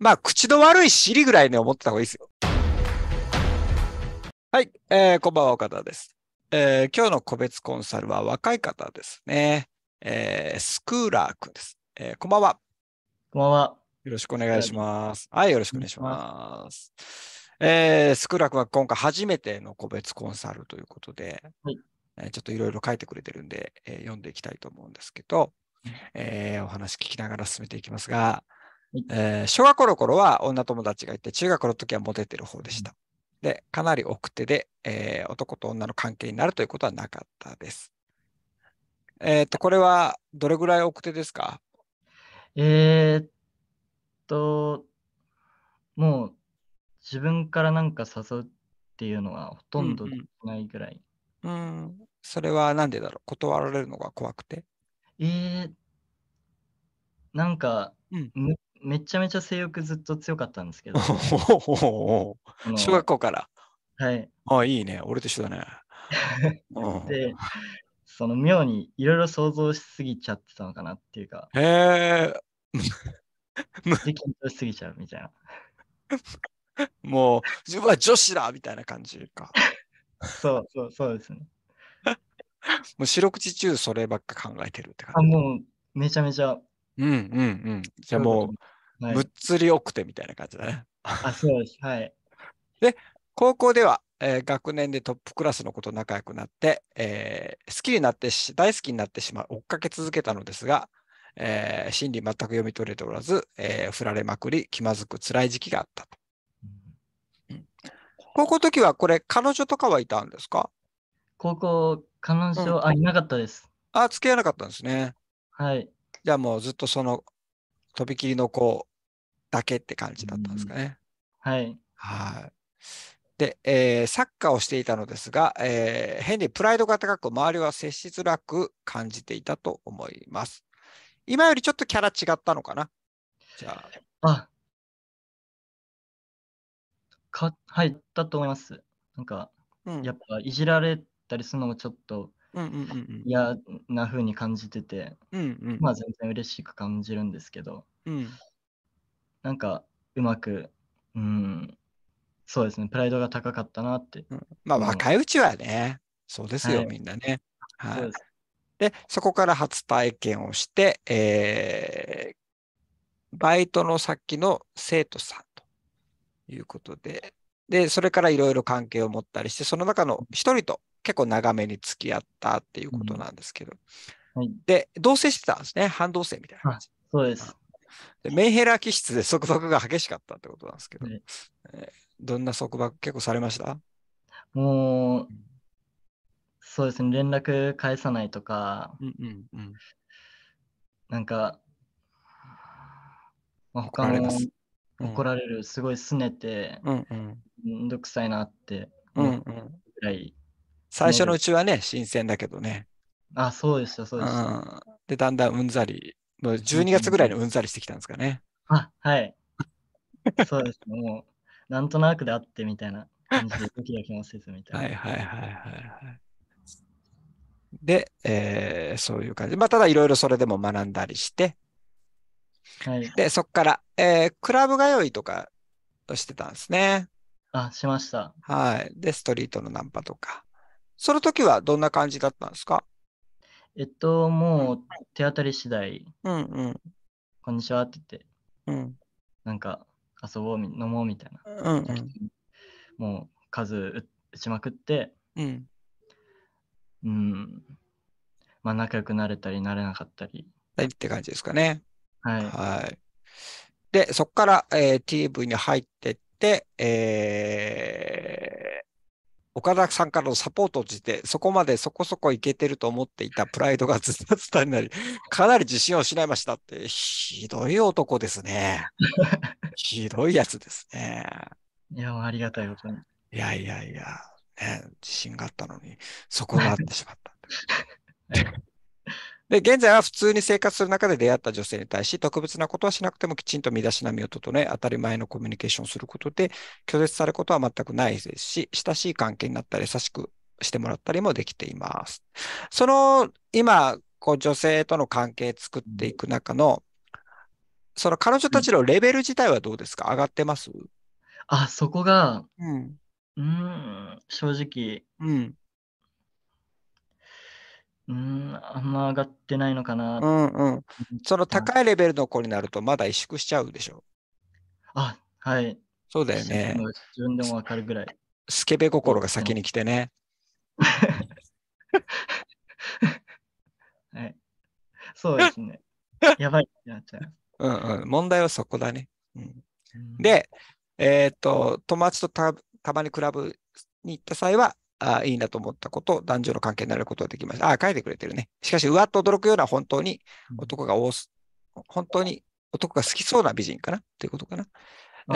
まあ、口の悪い尻ぐらいね、思ってた方がいいですよ。はい、えー、こんばんは、岡田です、えー。今日の個別コンサルは若い方ですね。えー、スクーラーくんです、えー。こんばんは。こんばんは。よろしくお願いします。はい、よろしくお願いします。えー、スクーラーくんは今回初めての個別コンサルということで、はい、えー、ちょっといろいろ書いてくれてるんで、えー、読んでいきたいと思うんですけど、えー、お話聞きながら進めていきますが、えー、小学校の頃は女友達がいて、中学の時はモテてる方でした。で、かなり奥手で、えー、男と女の関係になるということはなかったです。えっ、と、これはどれぐらい奥手ですかえー、っと、もう自分からなんか誘うっていうのはほとんどないぐらい。うん、うんうん、それは何でだろう断られるのが怖くてえー、なんか、うん、向めちゃめちゃ性欲ずっと強かったんですけど。小学校から。はい。あいいね。俺と一緒だね。で、その妙にいろいろ想像しすぎちゃってたのかなっていうか。へえ。で、緊張しすぎちゃうみたいな。もう、自分は女子だみたいな感じか。そうそうそうですね。もう四六時中そればっか考えてるって感じ。あもうめちゃめちゃうんうんうん。じゃあもう、はむっつり奥手みたいな感じだね。あ、そうです。はい。で、高校では、えー、学年でトップクラスの子と仲良くなって、えー、好きになってし、大好きになってしまう、追っかけ続けたのですが、えー、心理全く読み取れておらず、えー、振られまくり、気まずく辛い時期があったと。高校時はこれ、彼女とかはいたんですか高校、彼女、うん、あ、いなかったです。あ、付き合わなかったんですね。はい。じゃあもうずっとそのとびきりの子だけって感じだったんですかね。はい。はい。で、えー、サッカーをしていたのですが、えー、変にプライドが高く、周りは接しづらく感じていたと思います。今よりちょっとキャラ違ったのかなじゃあ。あかはい、だと思います。なんか、うん、やっぱいじられたりするのもちょっとうんうんうんうん、嫌な風に感じてて、うんうん、まあ全然嬉しく感じるんですけど、うん、なんかうまく、うん、そうですね、プライドが高かったなって。うん、まあ若いうちはね、そうですよ、はい、みんなね。はい、でそこから初体験をして、えー、バイトの先の生徒さんということで、で、それからいろいろ関係を持ったりして、その中の一人と結構長めに付き合ったっていうことなんですけど。うん、はい、で、同棲してたんですね。半同棲みたいな感じ。そうです。でメンヘラ気質で束縛が激しかったってことなんですけど、はい、えー、どんな束縛結構されましたもう、そうですね、連絡返さないとか、うんうんうん、なんか、まあ、他の怒られる、すごいすねて、うんうん、めんどくさいなって、ぐらい最初のうちはね、新鮮だけどね。あ、そうですよ、そうですよ、うん。で、だんだんうんざり、もう12月ぐらいにうんざりしてきたんですかね。あ、はい。そうです、ね、もう、なんとなくであってみたいな感じで、ドキドキもせずみたいな。はいはいはいはいで、えー、そういう感じ。まあ、ただいろいろそれでも学んだりして、はい、で、そこから、えー、クラブ通いとかしてたんですね。あ、しました。はい。で、ストリートのナンパとか。その時はどんな感じだったんですかえっと、もう手当たり次第、うんうん、こんにちはって言って、うん、なんか遊ぼう、飲もうみたいな。うんうん、もう数打ちまくって、うん、うん、まあ仲良くなれたりなれなかったり。って感じですかね。はい。はい、で、そこから、えー、TV に入ってって、えー岡田さんからのサポートをして、そこまでそこそこいけてると思っていたプライドがずたずたになり、かなり自信を失いましたって、ひどい男ですね。ひどいやつですね。いや、ありがたいことに。いやいやいや、ね、自信があったのに、そこがあってしまった。で、現在は普通に生活する中で出会った女性に対し、特別なことはしなくてもきちんと身だしなみを整え、当たり前のコミュニケーションをすることで、拒絶されることは全くないですし、親しい関係になったり、優しくしてもらったりもできています。その、今、こう女性との関係作っていく中の、その彼女たちのレベル自体はどうですか、上がってますあ、そこが、うん、うん正直、うん、うん、あんま上がってないのかな。うんうん。その高いレベルの子になると、まだ萎縮しちゃうでしょ。あ、はい。そうだよね。自分でもわかるぐらい。スケベ心が先に来てね。はい。そうですね。やばいってなっちゃう。うんうん。問題はそこだね。うん、で、えっ、ー、と、友達とたまにクラブに行った際は、あいいなと思ったこと、男女の関係になることができました。あ、書いてくれてるね。しかし、うわっと驚くような本当に男が多す、本当に男が好きそうな美人かなっていうことかな。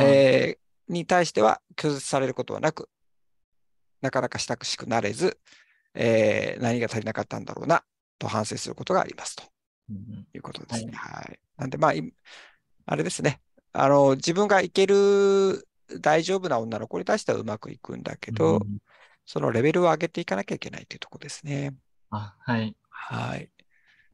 えー、に対しては拒絶されることはなく、なかなか親しくなれず、えー、何が足りなかったんだろうなと反省することがありますと、いうことですね。はい、はい、なんで、まあ、あれですねあの、自分がいける大丈夫な女の子に対してはうまくいくんだけど、うんそのレベルを上げていかなきゃいけないというところですね。あはい。はい。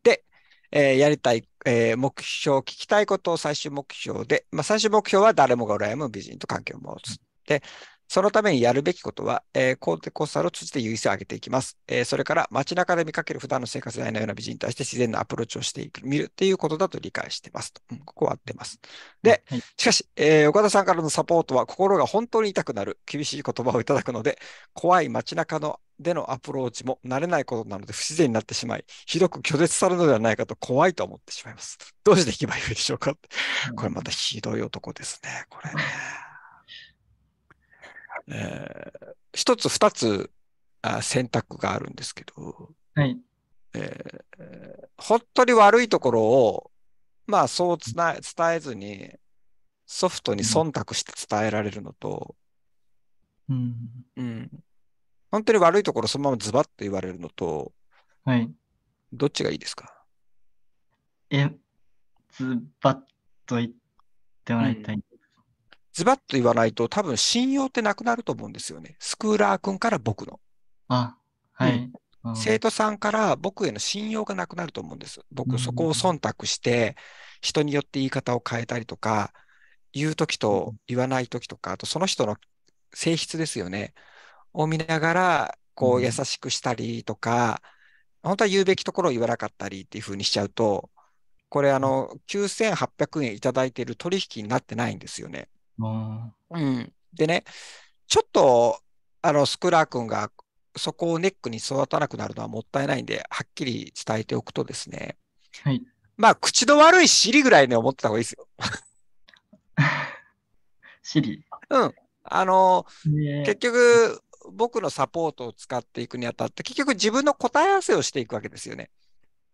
で、えー、やりたい、えー、目標、聞きたいことを最終目標で、まあ、最終目標は誰もが羨む美人と関係を持つ。で、そのためにやるべきことは、えー、コンテコンサルを通じて優位性を上げていきます。えー、それから街中で見かける普段の生活内のような美人に対して自然なアプローチをしていく、見るっていうことだと理解してます。うん、ここは合ってます。で、はい、しかし、えー、岡田さんからのサポートは心が本当に痛くなる厳しい言葉をいただくので、怖い街中のでのアプローチも慣れないことなので不自然になってしまい、ひどく拒絶されるのではないかと怖いと思ってしまいます。どうしていけばいいでしょうか、これまたひどい男ですね、これね。えー、一つ二つあ選択があるんですけど、はい。えー、本当に悪いところを、まあそうつな伝えずに、ソフトに忖度して伝えられるのと、うん。うん。本当に悪いところそのままズバッと言われるのと、はい。どっちがいいですかえ、ズバッと言ってもらいたいんズバッと言わないと多分信用ってなくなると思うんですよね。スクーラー君から僕の。あ、はい。うん、生徒さんから僕への信用がなくなると思うんです。僕、そこを忖度して、人によって言い方を変えたりとか、言うときと言わないときとか、あとその人の性質ですよね。を見ながら、こう優しくしたりとか、本当は言うべきところを言わなかったりっていうふうにしちゃうと、これあの、9800円いただいている取引になってないんですよね。うん、でね、ちょっとあのスクラー君がそこをネックに育たなくなるのはもったいないんで、はっきり伝えておくとですね、はい、まあ、口の悪い尻ぐらいに思ってた方がいいですよ。尻 うん。あの、ね、結局、僕のサポートを使っていくにあたって、結局自分の答え合わせをしていくわけですよね。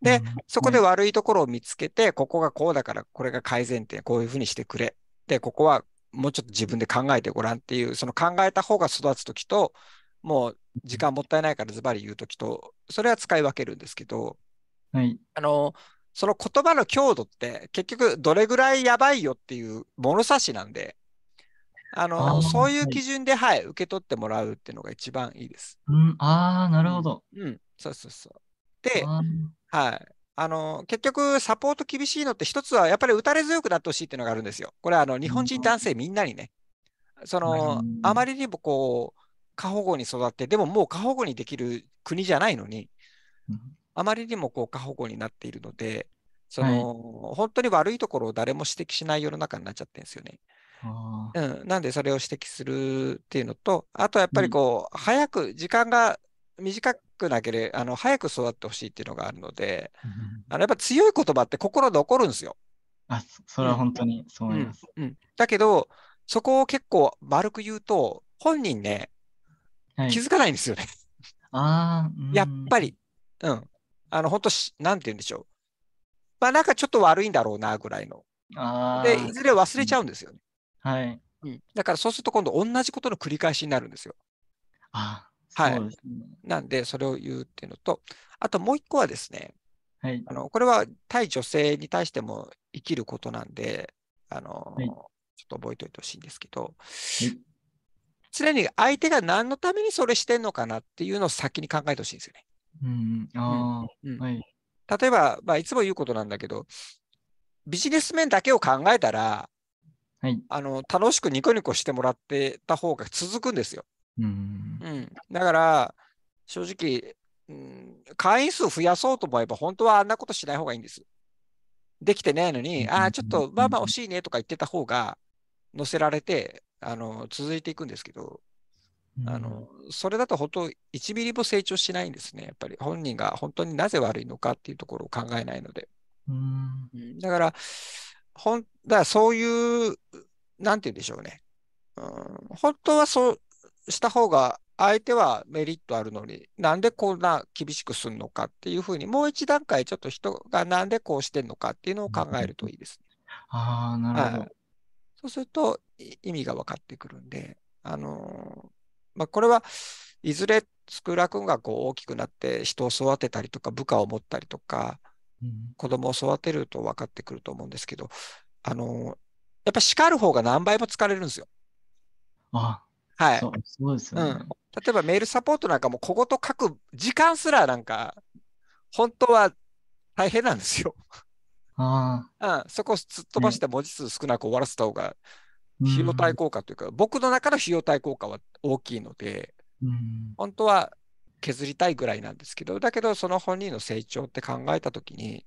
で、そこで悪いところを見つけて、ここがこうだから、これが改善点、こういうふうにしてくれ。で、ここはもうちょっと自分で考えてごらんっていう、その考えた方が育つ時と、もう時間もったいないからズバリ言う時と、それは使い分けるんですけど、はい、あの、その言葉の強度って結局どれぐらいやばいよっていう物差しなんで、あの、あそういう基準で、はい、はい、受け取ってもらうっていうのが一番いいです。うん、ああ、なるほど。うん、そうそうそう。で、はい。あの、結局、サポート厳しいのって、一つはやっぱり打たれ強くなってほしいっていうのがあるんですよ。これはあの日本人男性みんなにね、その、あまりにもこう、過保護に育って、でももう過保護にできる国じゃないのに、あまりにもこう過保護になっているので、その、本当に悪いところを誰も指摘しない世の中になっちゃってるんですよね。うん、なんでそれを指摘するっていうのと、あとやっぱりこう、うん、早く時間が短く投けれ、あの、早く育ってほしいっていうのがあるので、あのやっぱ強い言葉って心残るんですよ。あ、それは本当にそう思います。うん、うんうんだけど、そこを結構丸く言うと、本人ね、気づかないんですよね。はい、ああ、やっぱり、うん。あの、本当し、なんて言うんでしょう。まあ、なんかちょっと悪いんだろうな、ぐらいの。ああ。で、いずれ忘れちゃうんですよね。はい。うん、だからそうすると今度同じことの繰り返しになるんですよ。ああはい。なんで、それを言うっていうのと、あともう一個はですね、はい、あのこれは対女性に対しても生きることなんで、あの、はい、ちょっと覚えておいてほしいんですけど、常に相手が何のためにそれしてんのかなっていうのを先に考えてほしいんですよね。うん例えば、まあ、いつも言うことなんだけど、ビジネス面だけを考えたら、はい、あの楽しくニコニコしてもらってた方が続くんですよ。うん、うん、だから正直、うん、会員数増やそうと思えば本当はあんなことしない方がいいんです。できてないのに、ああ、ちょっとまあまあ惜しいねとか言ってた方が載せられてあの続いていくんですけど、あのそれだと本当1ミリも成長しないんですね。やっぱり本人が本当になぜ悪いのかっていうところを考えないので。うんだからほんだからそういう、なんて言うんでしょうね。うん、本当はそうした方が相手はメリットあるのに、なんでこんな厳しくするのかっていうふうに、もう一段階ちょっと人がなんでこうしてんのかっていうのを考えるといいです、ね。ああ、なるほど、そうすると意味が分かってくるんで、あのー、まあ、これはいずれスクーラ君がこう大きくなって人を育てたりとか部下を持ったりとか、子供を育てると分かってくると思うんですけど、あのー、やっぱ叱る方が何倍も疲れるんですよ。あはい。そうそうですよね、うん。例えばメールサポートなんかも小言書く時間すらなんか、本当は大変なんですよ。ああ。うん。そこをすっ飛ばして文字数少なく終わらせた方が、費用対効果というか、うん、僕の中の費用対効果は大きいので、うん、本当は削りたいぐらいなんですけど、だけどその本人の成長って考えたときに、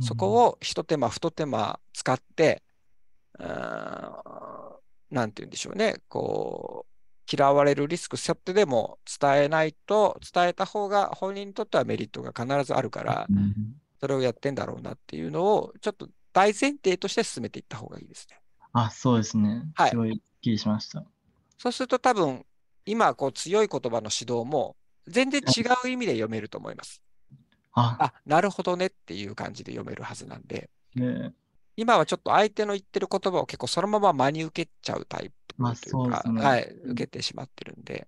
そこを一手間二手間使って、うん、なんて言うんでしょうね、こう、嫌われるリスクってでも伝えないと、伝えた方が本人にとってはメリットが必ずあるから、それをやってんだろうなっていうのを、ちょっと大前提として進めていった方がいいですね。あ、そうですね。はい。すごい、しました。そうすると多分、今、こう、強い言葉の指導も、全然違う意味で読めると思います。ああなるほどねっていう感じで読めるはずなんで、ね、今はちょっと相手の言ってる言葉を結構そのまま真に受けちゃうタイプ。まあ、そうですね。はい、受けてしまってるんで、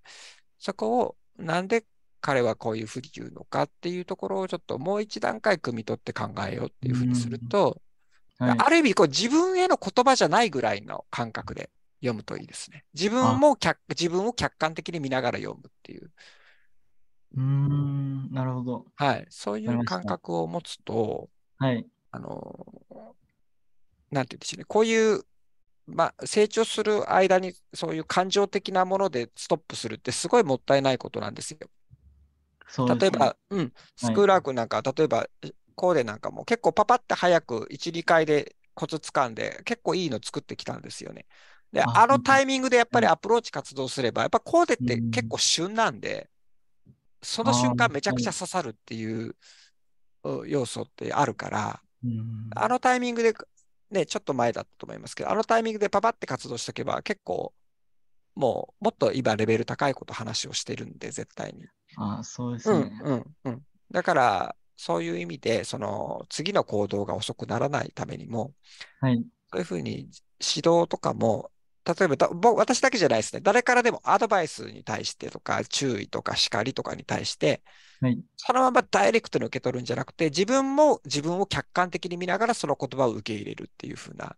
そこをなんで彼はこういうふうに言うのかっていうところをちょっともう一段階汲み取って考えようっていうふうにすると、うんはい、ある意味こう自分への言葉じゃないぐらいの感覚で読むといいですね。自分も客自分を客観的に見ながら読むっていう。うん、なるほど。はい。そういう感覚を持つと、はい。あの、なんて言うんでしょうね。こういうまあ、成長する間にそういう感情的なものでストップするってすごいもったいないことなんですよ。すね、例えば、うん、スクールアークなんか、はい、例えばコーデなんかも結構パパって早く1、2回でコツ掴んで結構いいの作ってきたんですよね。で、あのタイミングでやっぱりアプローチ活動すれば、やっぱコーデって結構旬なんで、その瞬間めちゃくちゃ刺さるっていう要素ってあるから、あのタイミングでね、ちょっと前だったと思いますけど、あのタイミングでパパって活動しておけば、結構、もう、もっと今、レベル高いこと話をしてるんで、絶対に。ああ、そうですね。うん、うん、うん。だから、そういう意味で、その、次の行動が遅くならないためにも、はい。そういうふうに、指導とかも、例えば私だけじゃないですね。誰からでもアドバイスに対してとか、注意とか叱りとかに対して、はい、そのままダイレクトに受け取るんじゃなくて、自分も自分を客観的に見ながらその言葉を受け入れるっていうふうな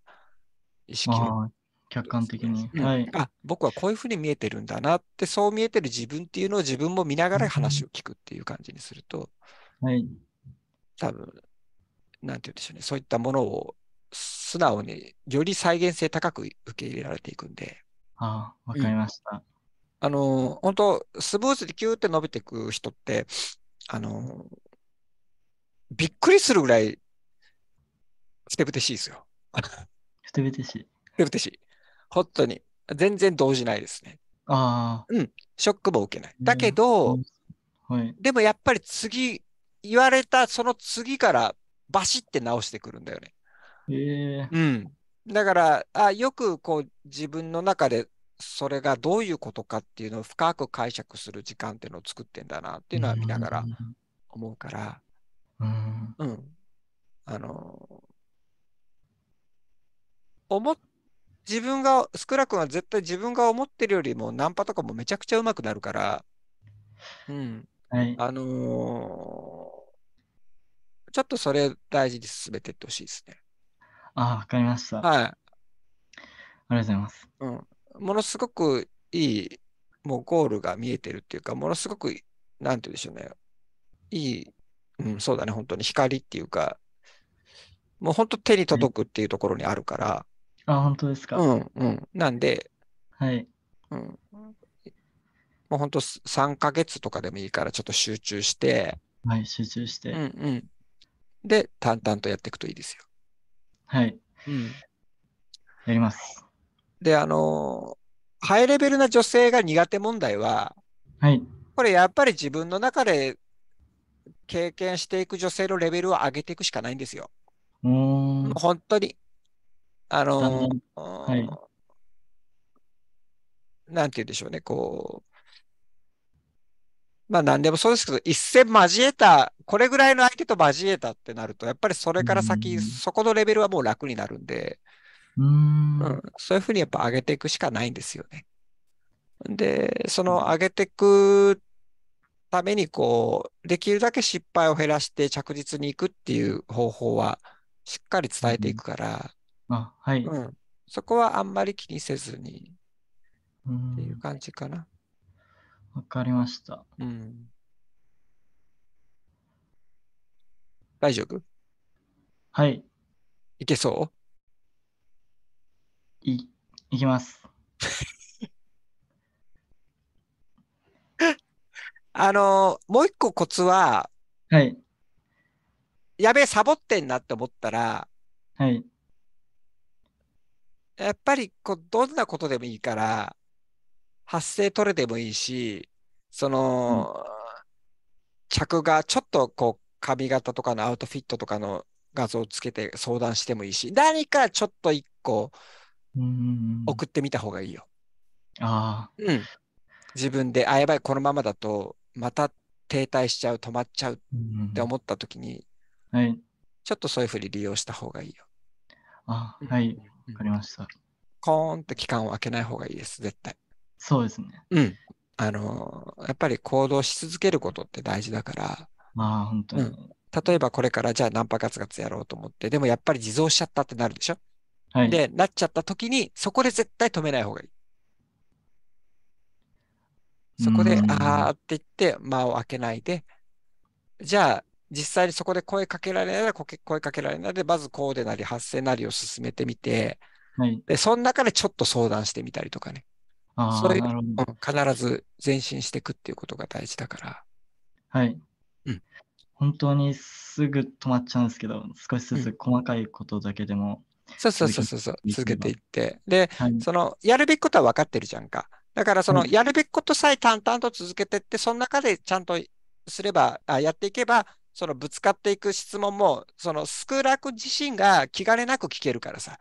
意識を。客観的に、はい、うん、あ。僕はこういうふうに見えてるんだなって、そう見えてる自分っていうのを自分も見ながら話を聞くっていう感じにすると、はい、多分なんて言うんでしょうね、そういったものを素直により再現性高く受け入れられていくんで。ああ、わかりました。うん、あの、本当スムーズにキューって伸びていく人って、あの、びっくりするぐらい、ふてぶてしいですよ。ふてぶてしい。ふてぶてしい。本当に。全然動じないですね。ああ。うん。ショックも受けない。だけど、うん、はい、でもやっぱり次、言われたその次からバシって直してくるんだよね。うん。だから、あよくこう自分の中でそれがどういうことかっていうのを深く解釈する時間っていうのを作ってんだなっていうのは見ながら思うから、うん、うん、あの思自分が少なくは絶対自分が思ってるよりもナンパとかもめちゃくちゃうまくなるから、うん、はい、あのー、ちょっとそれ大事に進めていってほしいですね。あ、わかりました。はい。りがとうございます。うん、ものすごくいい、もうゴールが見えてるっていうか、ものすごく、なんて言うんでしょうね。いい、うん、そうだね、本当に光っていうか、もう本当手に届くっていうところにあるから、あ、本当ですか。うん、うん。なんで、はい。うん。もう本当3ヶ月とかでもいいから、ちょっと集中して、はい、集中しうんて。うん。で、淡々とやっていくといいですよ。はい。うん。やります。で、あの、ハイレベルな女性が苦手問題は、はい。これやっぱり自分の中で経験していく女性のレベルを上げていくしかないんですよ。うん。本当に。あの、はい、なんて言うんでしょうね、こう、まあ何でもそうですけど、一線交えたこれぐらいの相手と交えたってなると、やっぱりそれから先、そこのレベルはもう楽になるんで、うん、うん、そういうふうにやっぱ上げていくしかないんですよね。で、その上げていくために、こう、できるだけ失敗を減らして着実にいくっていう方法は、しっかり伝えていくから、うん、あはい、うん、そこはあんまり気にせずに、っていう感じかな。わかりました。うん大丈夫はい。いけそうい、いきます。あのー、もう一個コツは、はい。やべえ、サボってんなって思ったら、はい。やっぱりこう、どんなことでもいいから、発声取れてもいいし、その、うん、着がちょっとこう、髪型とかのアウトフィットとかの画像をつけて相談してもいいし、何かちょっと一個送ってみた方がいいよ。ああ。うん。自分で、あ、やばい、このままだと、また停滞しちゃう、止まっちゃうって思った時に、はい。ちょっとそういうふうに利用した方がいいよ。あはい、わかりました。コーンって期間を空けない方がいいです、絶対。そうですね。うん。あの、やっぱり行動し続けることって大事だから、まあ、本当に、うん。例えばこれからじゃあナンパガツガツやろうと思って、でもやっぱり自蔵しちゃったってなるでしょはい。で、なっちゃった時に、そこで絶対止めない方がいい。そこで、ああって言って間を空けないで、じゃあ実際にそこで声かけられないなら声かけられないで、まずこうでなり発声なりを進めてみて、はい、でその中でちょっと相談してみたりとかね。あそういう必ず前進していくっていうことが大事だから。はい。うん。本当にすぐ止まっちゃうんですけど、少しずつ細かいことだけでも、そうそうそうそう、続けていって。で、はい、その、やるべきことは分かってるじゃんか。だから、その、やるべきことさえ淡々と続けてって、その中でちゃんとすれば、あやっていけば、そのぶつかっていく質問も、そのスクラク自身が気兼ねなく聞けるからさ。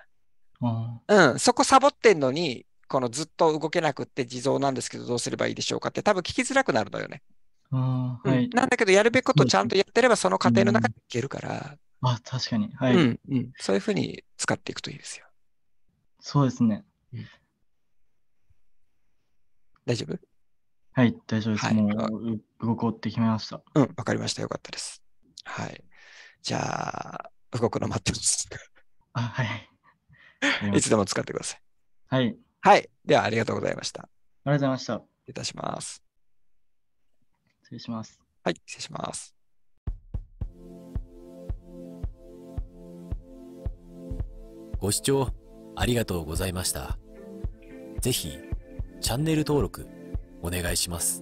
うん、そこサボってんのに、このずっと動けなくって地蔵なんですけど、どうすればいいでしょうかって、多分聞きづらくなるのよね。はい、なんだけど、やるべきことちゃんとやってれば、その過程の中でいけるから。うん、あ、確かに。はい、うんうん。そういうふうに使っていくといいですよ。そうですね。うん、大丈夫はい、大丈夫です。はい、もう動こうって決めました。うん、わかりました。よかったです。はい。じゃあ、動くの待ってます。あ、はい。いつでも使ってください。はい。はい。では、ありがとうございました。ありがとうございました。いたします。失礼します。はい、失礼します。ご視聴ありがとうございました。ぜひ、チャンネル登録お願いします。